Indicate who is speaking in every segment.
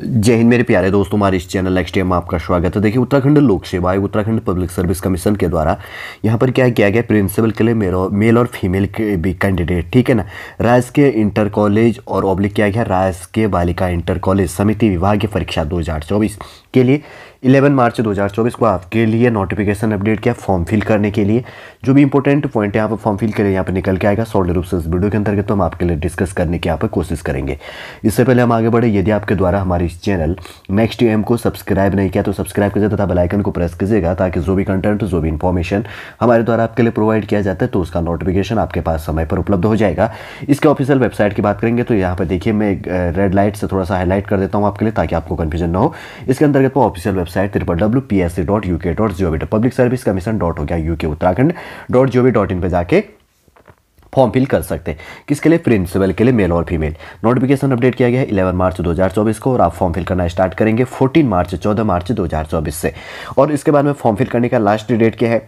Speaker 1: जय हिंद मेरे प्यारे दोस्तों हमारे इस चैनल नेक्स्ट में आपका स्वागत है देखिए उत्तराखंड लोक सेवा आयोग उत्तराखंड पब्लिक सर्विस कमीशन के द्वारा यहाँ पर क्या किया गया प्रिंसिपल के लिए मेरो मेल और फीमेल के भी कैंडिडेट ठीक है ना राज के इंटर कॉलेज और ऑब्लिक किया गया राज के बालिका इंटर कॉलेज समिति विभाग की परीक्षा दो के लिए 11 मार्च 2024 को आपके लिए नोटिफिकेशन अपडेट किया फॉर्म फिल करने के लिए जो भी इंपॉर्टेंट पॉइंट यहाँ पर फॉर्म फिल करें यहाँ पर निकल के आएगा सॉल्ड रूप से इस वीडियो के अंतर्गत तो हम आपके लिए डिस्कस करने की यहाँ पर कोशिश करेंगे इससे पहले हम आगे बढ़े यदि आपके द्वारा हमारे इस चैनल नेक्स्ट एम को सब्सक्राइब नहीं किया तो सब्सक्राइब कीजिए तथा बेलाइकन को प्रेस कीजिएगा ताकि जो भी कंटेंट जो भी इन्फॉर्मेशन हमारे द्वारा आपके लिए प्रोवाइड किया जाता है तो उसका नोटिफिकेशन आपके पास समय पर उपलब्ध हो जाएगा इसके ऑफिशियल वेबसाइट की बात करेंगे तो यहाँ पर देखिए मैं रेड लाइट से थोड़ा सा हाईलाइट कर देता हूँ आपके लिए ताकि आपको कन्फ्यूजन ना हो इसके अंतर्गत वो official website website triple W P S C dot U K dot G O V dot public service commission dot हो गया U K Uttarakhand dot G O V dot in पर जाके फॉर्म फिल कर सकते हैं किसके लिए प्रिंसिपल के लिए मेल और फीमेल नोटिफिकेशन अपडेट किया गया है इलेवन मार्च 2024 को और आप फॉर्म फिल करना स्टार्ट करेंगे 14 मार्च 14 मार्च 2024 से और इसके बाद में फॉर्म फिल करने का लास्ट डेट क्या है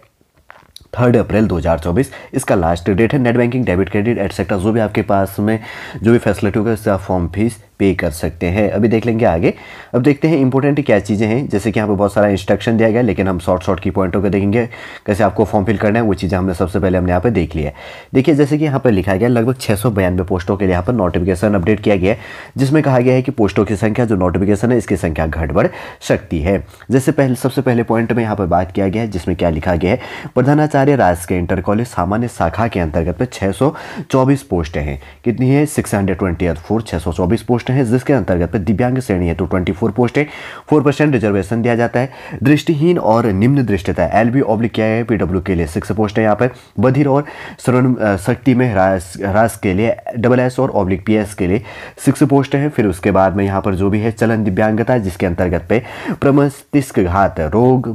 Speaker 1: थर्ड अप्रैल 2024 इसका लास्ट डेट है net banking debit credit etcetera जो भी आपके पास में जो भी फैसिलिटी होगा उससे आप फॉर्म फीस पे कर सकते हैं अभी देख लेंगे आगे अब देखते हैं इंपॉर्टेंट क्या चीज़ें हैं जैसे कि यहाँ पे बहुत सारा इंस्ट्रक्शन दिया गया लेकिन हम शॉर्ट शॉर्ट की पॉइंटों को देखेंगे कैसे आपको फॉर्म फिल करना है वो चीज़ें हमने सबसे पहले हमने यहाँ पे देख लिया है देखिए जैसे कि यहाँ पर लिखा गया लगभग छः पोस्टों के लिए यहाँ पर नोटिफिकेशन अपडेट किया गया है जिसमें कहा गया है कि पोस्टों की संख्या जो नोटिफिकेशन है इसकी संख्या घट बढ़ सकती है जैसे पहले सबसे पहले पॉइंट में यहाँ पर बात किया गया है जिसमें क्या लिखा गया है प्रधानाचार्य राजकीय इंटर कॉलेज सामान्य शाखा के अंतर्गत छः छः पोस्ट हैं कितनी है सिक्स हंड्रेड ट्वेंटी फोर छः पोस्ट पोस्ट हैं जिसके अंतर्गत दिव्यांग श्रेणी हेतु ट्वेंटी फोर पोस्ट है फोर परसेंट रिजर्वेशन दिया जाता है दृष्टिहीन और निम्न दृष्टिता एल बी ऑब्लिक क्या है पीडब्ल्यू के लिए सिक्स पोस्ट है यहाँ पर बधिर और श्रवण शक्ति में ह्रास के लिए डबल एस और ऑब्लिक पी के लिए सिक्स पोस्ट है फिर उसके बाद में यहाँ पर जो भी है चलन दिव्यांगता जिसके अंतर्गत पे प्रमस्तिष्क घात रोग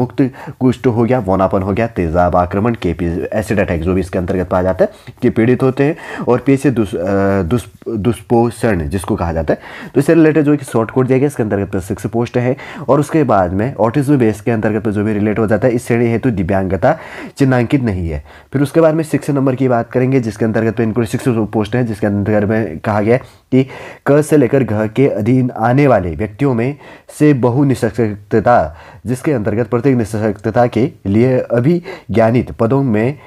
Speaker 1: मुक्त कुष्ठ हो गया वोनापन हो गया तेजाब आक्रमण के पी एसिड अटैक जो भी इसके अंतर्गत पाया जाता है कि पीड़ित होते हैं और पीछे दुष्पोषण दुस, इसको कहा जाता है तो इससे रिलेटेड जो एक शॉर्ट कोड दिया गया इसके अंतर्गत सिक्स पोस्ट है और उसके बाद में ऑटिज्म बेस के अंतर्गत जो भी रिलेट हो जाता है इस श्रेणी हेतु दिव्यांगता चिन्हांकित नहीं है फिर उसके बाद में सिक्स नंबर की बात करेंगे जिसके अंतर्गत इनको सिक्स पोस्ट है जिसके अंतर्गत में कहा गया कि क से लेकर घ के अधीन आने वाले व्यक्तियों में से बहु निशक्तता जिसके अंतर्गत प्रत्येक निशक्तता के लिए अभी ज्ञानित पदों में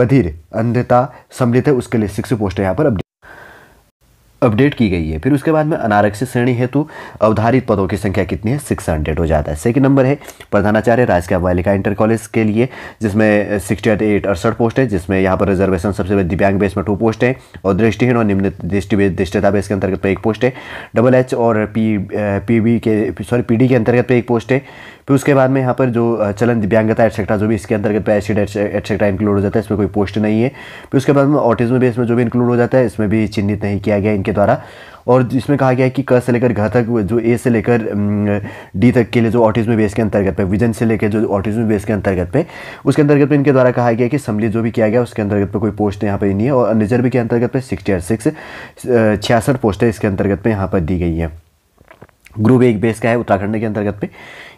Speaker 1: बधिर अंधता सम्मिलित है उसके लिए सिक्स पोस्ट यहाँ पर अब अपडेट की गई है फिर उसके बाद में अनारक्षित श्रेणी हेतु अवधारित पदों की संख्या कितनी है सिक्स हंड्रेड हो जाता है सेकंड नंबर है प्रधानाचार्य राजकीय बालिका इंटर कॉलेज के लिए जिसमें सिक्सटी एट अड़सठ पोस्ट है जिसमें यहाँ पर रिजर्वेशन सबसे पहले दिव्यांग बेस में टू पोस्ट है और दृष्टिहीन और निम्न दृष्टि दृष्टता बेस के अंतर्गत पर एक पोस्ट है डबल एच और पी पी बी के सॉरी पी डी के अंतर्गत पर एक पोस्ट है फिर उसके बाद में यहाँ पर जो चलन दिव्यांगता एटसेट्रा जो भी इसके अंतर्गत पैसिड एटसेट्रा इंक्लूड हो जाता है इसमें कोई पोस्ट नहीं है फिर उसके बाद में ऑटिज्म बेस में जो भी इंक्लूड हो जाता है इसमें भी चिन्हित नहीं किया गया इनके द्वारा और इसमें कहा गया है कि क से लेकर घ तक जो ए से लेकर डी तक के लिए जो ऑटिज्म बेस के अंतर्गत पे विजन से लेकर जो ऑटिज्म बेस के अंतर्गत पे उसके अंतर्गत पे इनके द्वारा कहा गया कि सम्मिलित जो भी किया गया उसके अंतर्गत पे कोई पोस्ट यहाँ पे नहीं है और रिजर्व के अंतर्गत पे सिक्सटी सिक्स छियासठ पोस्टें इसके अंतर्गत पे यहाँ पर दी गई है ग्रुप एक बेस का है उत्तराखंड के अंतर्गत पे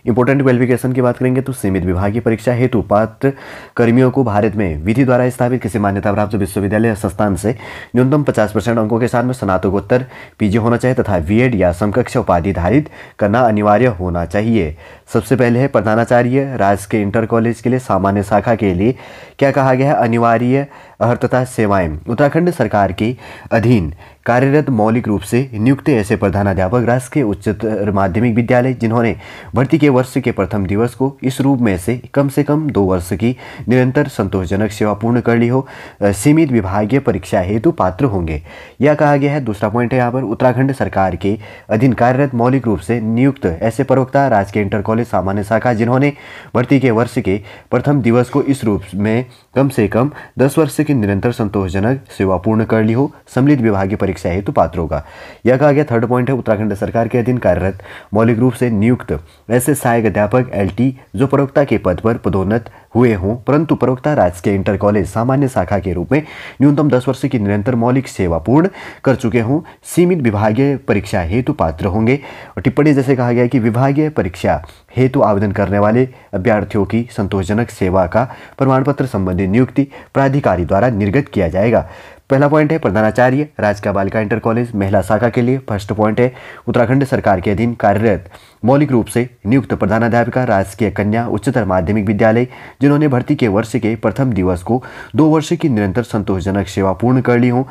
Speaker 1: इंपोर्टेंट क्वालिफिकेशन की बात करेंगे तो सीमित विभागीय परीक्षा हेतु पात्र कर्मियों को भारत में विधि द्वारा स्थापित किसी मान्यता प्राप्त विश्वविद्यालय या संस्थान से न्यूनतम पचास परसेंट अंकों के साथ में स्नातकोत्तर पीजी होना चाहिए तथा बी या समकक्ष उपाधि धारित करना अनिवार्य होना चाहिए सबसे पहले है प्रधानाचार्य राज्य के इंटर कॉलेज के लिए सामान्य शाखा के लिए क्या कहा गया है अनिवार्य अहर्तता सेवाएं उत्तराखंड सरकार के अधीन कार्यरत मौलिक रूप से नियुक्त ऐसे प्रधानाध्यापक राष्ट्र के उच्चतर माध्यमिक विद्यालय जिन्होंने भर्ती के वर्ष के प्रथम दिवस को इस रूप में से कम से कम दो वर्ष की निरंतर संतोषजनक सेवा पूर्ण कर ली हो सीमित विभागीय परीक्षा हेतु पात्र होंगे यह कहा गया है दूसरा पॉइंट है यहाँ पर उत्तराखंड सरकार के अधीन कार्यरत मौलिक रूप से नियुक्त ऐसे प्रवक्ता राजकीय इंटर कॉलेज सामान्य शाखा जिन्होंने भर्ती के वर्ष के प्रथम दिवस को इस रूप में कम से कम दस वर्ष की निरंतर संतोषजनक सेवा पूर्ण कर ली हो सम्मिलित विभागीय परीक्षा हेतु पात्र होगा यह कहा गया थर्ड पॉइंट है उत्तराखंड सरकार के अधीन कार्यरत मौलिक रूप से नियुक्त ऐसे सहायक अध्यापक एल जो प्रवक्ता के पद पर पदोन्नत हुए हों परंतु प्रवक्ता राजकीय इंटर कॉलेज सामान्य शाखा के रूप में न्यूनतम दस वर्ष की निरंतर मौलिक सेवा पूर्ण कर चुके हों सीमित विभागीय परीक्षा हेतु पात्र होंगे और टिप्पणी जैसे कहा गया कि विभागीय परीक्षा हेतु आवेदन करने वाले अभ्यर्थियों की संतोषजनक सेवा का प्रमाण पत्र संबंधित नियुक्ति प्राधिकारी द्वारा निर्गत किया जाएगा पहला पॉइंट है प्रधानाचार्य राजकीय बालिका इंटर कॉलेज महिला शाखा के लिए फर्स्ट पॉइंट है उत्तराखंड सरकार के अधीन कार्यरत मौलिक रूप से नियुक्त प्रधानाध्यापिका राजकीय कन्या उच्चतर माध्यमिक विद्यालय जिन्होंने भर्ती के वर्ष के प्रथम दिवस को दो वर्ष की निरंतर संतोषजनक सेवा पूर्ण कर ली हो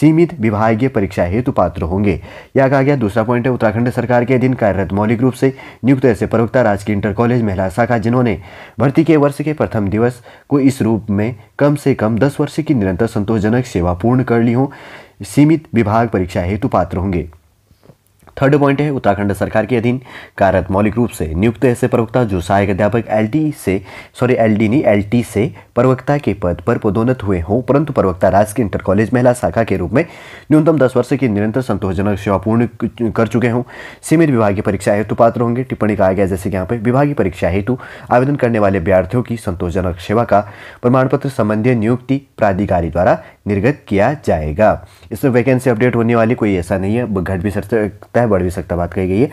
Speaker 1: सीमित विभागीय परीक्षा हेतु पात्र होंगे यह कहा गया दूसरा पॉइंट है उत्तराखंड सरकार के अधीन कार्यरत मौलिक रूप से नियुक्त ऐसे प्रवक्ता राजकीय इंटर कॉलेज महिला शाखा जिन्होंने भर्ती के वर्ष के प्रथम दिवस को इस रूप में कम से कम दस वर्ष की निरंतर संतोषजनक सेवा पूर्ण कर ली हो सीमित विभाग परीक्षा हेतु पात्र होंगे थर्ड पॉइंट है उत्तराखंड सरकार के अधीन कार्यरत मौलिक रूप से नियुक्त ऐसे प्रवक्ता जो सहायक अध्यापक एलटी से सॉरी एलडी नहीं एलटी से प्रवक्ता के पद पर पदोन्नत हुए हों परंतु प्रवक्ता राजकीय इंटर कॉलेज महिला शाखा के रूप में न्यूनतम दस वर्ष की निरंतर संतोषजनक सेवा पूर्ण कर चुके हों सीमित विभागीय परीक्षा हेतु पात्र होंगे टिप्पणी कहा गया जैसे कि यहाँ पर विभागीय परीक्षा हेतु आवेदन करने वाले विद्यार्थियों की संतोषजनक सेवा का प्रमाण पत्र संबंधी नियुक्ति प्राधिकारी द्वारा निर्गत किया जाएगा इसमें वैकेंसी अपडेट होने वाली कोई ऐसा नहीं है घट भी सकता सकता है बढ़ भी सकता बात कही गई है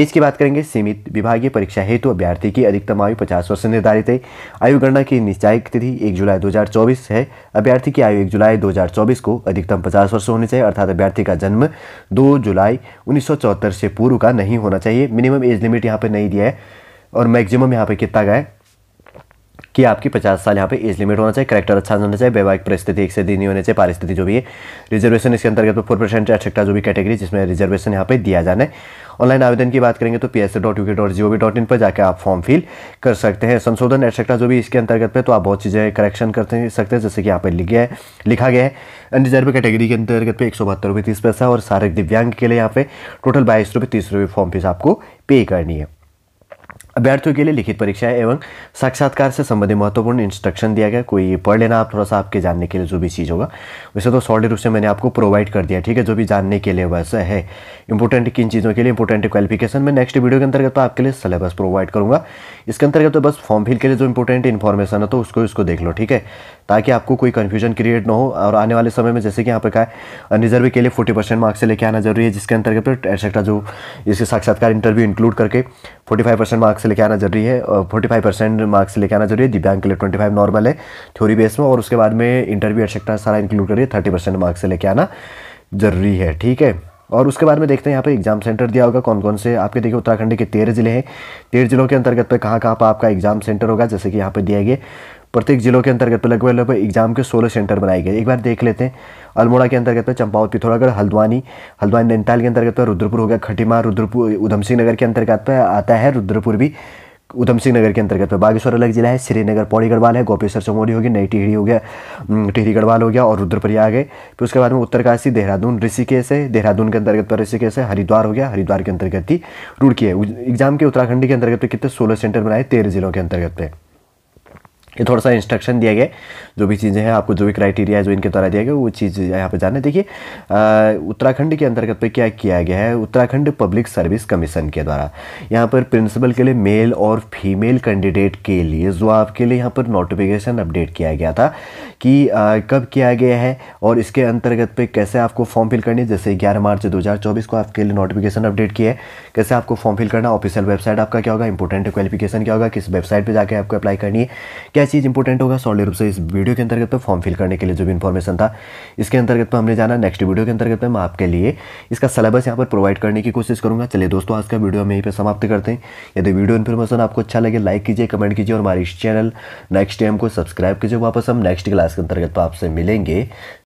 Speaker 1: एज की बात करेंगे सीमित विभागीय परीक्षा हेतु तो अभ्यर्थी की अधिकतम आयु 50 वर्ष निर्धारित है आयु गणना की निश्चयिक तिथि 1 जुलाई 2024 है अभ्यर्थी की आयु 1 जुलाई 2024 को अधिकतम 50 वर्ष होनी चाहिए अर्थात अभ्यर्थी का जन्म 2 जुलाई उन्नीस से पूर्व का नहीं होना चाहिए मिनिमम एज लिमिट यहाँ पर नहीं दिया है और मैक्सिमम यहाँ पर कितना गया है कि आपकी पचास साल यहाँ पे एज लिमिट होना चाहिए करेक्टर अच्छा होना चाहिए वैवाहिक परिस्थिति एक से दिन होनी चाहिए पारिस्थिति जो भी है रिजर्वेशन इसके अंतर्गत फोर परसेंट अठेक्टा जो भी कैटेगरी जिसमें रिजर्वेशन यहाँ पे दिया जाना है ऑनलाइन आवेदन की बात करेंगे तो P S dot U G O V dot in पर जाकर आप फॉर्म फिल कर सकते हैं संशोधन एट्सेट्रा जो भी इसके अंतर्गत पे तो आप बहुत चीज़ें करेक्शन कर सकते हैं जैसे कि यहाँ पर लिख गया है लिखा गया है अनरिजर्व कैटेगरी के अंतर्गत पे एक सौ बहत्तर रुपये तीस पैसा और सारे दिव्यांग के लिए यहाँ पे टोटल बाईस रुपये तीस रुपये फॉर्म फीस आपको पे करनी है अभ्यर्थियों के लिए लिखित परीक्षाएं एवं साक्षात्कार से संबंधित महत्वपूर्ण इंस्ट्रक्शन दिया गया कोई पढ़ लेना आप थोड़ा सा आपके जानने के लिए जो भी चीज़ होगा वैसे तो सॉलिड रूप से मैंने आपको प्रोवाइड कर दिया ठीक है जो भी जानने के लिए वैसे है इंपॉर्टेंट किन चीज़ों के लिए इंपॉर्टेंट क्वालिफिकेशन में नेक्स्ट वीडियो के अंतर्गत तो आपके लिए सिलेबस प्रोवाइड करूँगा इसके अंतर्गत तो बस फॉर्म फिल के लिए जो इंपॉर्टेंट इन्फॉर्मेशन है तो उसको इसको देख लो ठीक है ताकि आपको कोई कन्फ्यूजन क्रिएट न हो और आने वाले समय में जैसे कि यहाँ पर है रिजर्व के लिए फोर्टी परसेंट मार्क्स से लेकर आना जरूरी है जिसके अंतर्गत एक्सेट्रा तो, जो इसके साक्षात्कार इंटरव्यू इंक्लूड करके forty five percent marks marks लेके आना जरूरी है फोर्टी फाइव परसेंट मार्क्स लेके आना जरूरी है दिव्यांग के लिए ट्वेंटी फाइव नॉर्मल है थ्योरी बेस में और उसके बाद में इंटरव्यू एक्सेट्रा सारा इंक्लूड करिए थर्टी परसेंट मार्क्स लेके आना जरूरी है ठीक है और उसके बाद में देखते हैं यहाँ पे एग्जाम सेंटर दिया होगा कौन कौन से आपके देखिए उत्तराखंड के तेरह जिले हैं तेरह जिलों के अंतर्गत पे कहाँ कहाँ पर आपका एग्जाम सेंटर होगा जैसे कि यहाँ पे दिया गया प्रत्येक जिलों के अंतर्गत पर लगभग लगभग एग्जाम के सोलह सेंटर बनाए गए एक बार देख लेते हैं अल्मोड़ा के अंतर्गत पर चंपावत पिथौरागढ़ हल्द्वानी हल्द्वानी नैनीताल के अंतर्गत पर रुद्रपुर हो गया खटीमा रुद्रपुर उधम सिंह नगर के अंतर्गत पर आता है रुद्रपुर भी उधम सिंह नगर के अंतर्गत पर बागेश्वर अलग जिला है श्रीनगर पौड़ी गढ़वाल है गोपेश्वर हो होगी नई टिहरी हो गया टिहरी गढ़वाल हो गया और आ गए फिर उसके बाद में उत्तरकाशी देहरादून ऋषिकेश है देहरादून के अंतर्गत पर ऋषिकेश है हरिद्वार हो गया हरिद्वार के अंतर्गत ही रुड़की है एग्जाम के उत्तराखंड के अंतर्गत पर कितने सोलह सेंटर बनाए तेरह जिलों के अंतर्गत पर ये थोड़ा सा इंस्ट्रक्शन दिया गया जो भी चीज़ें हैं आपको जो भी क्राइटेरिया है जो इनके द्वारा दिया गया वो चीज़ यहाँ पे जाने देखिए उत्तराखंड के अंतर्गत पे क्या किया गया है उत्तराखंड पब्लिक सर्विस कमीशन के द्वारा यहाँ पर प्रिंसिपल के लिए मेल और फीमेल कैंडिडेट के लिए जो आपके लिए यहाँ पर नोटिफिकेशन अपडेट किया गया था कि आ, कब किया गया है और इसके अंतर्गत पे कैसे आपको फॉर्म फिल करनी है जैसे ग्यारह मार्च दो को आपके लिए नोटिफिकेशन अपडेट किया है कैसे आपको फॉर्म फिल करना ऑफिशियल वेबसाइट आपका क्या होगा इंपॉर्टेंट क्वालिफिकेशन क्या होगा किस वेबसाइट पर जाकर आपको अप्लाई करनी है क्या क्या चीज़ इंपॉर्टेंट होगा सॉलिड रूप से इस वीडियो के अंतर्गत पर फॉर्म फिल करने के लिए जो भी इन्फॉर्मेशन था इसके अंतर्गत पर हमने जाना नेक्स्ट वीडियो के अंतर्गत मैं आपके लिए इसका सिलेबस यहाँ पर प्रोवाइड करने की कोशिश करूँगा चलिए दोस्तों आज का वीडियो हम यहीं पर समाप्त करते हैं यदि वीडियो इन्फॉर्मेशन आपको अच्छा लगे लाइक कीजिए कमेंट कीजिए और हमारे इस चैनल नेक्स्ट टाइम को सब्सक्राइब कीजिए वापस हम नेक्स्ट क्लास के अंतर्गत पर आपसे मिलेंगे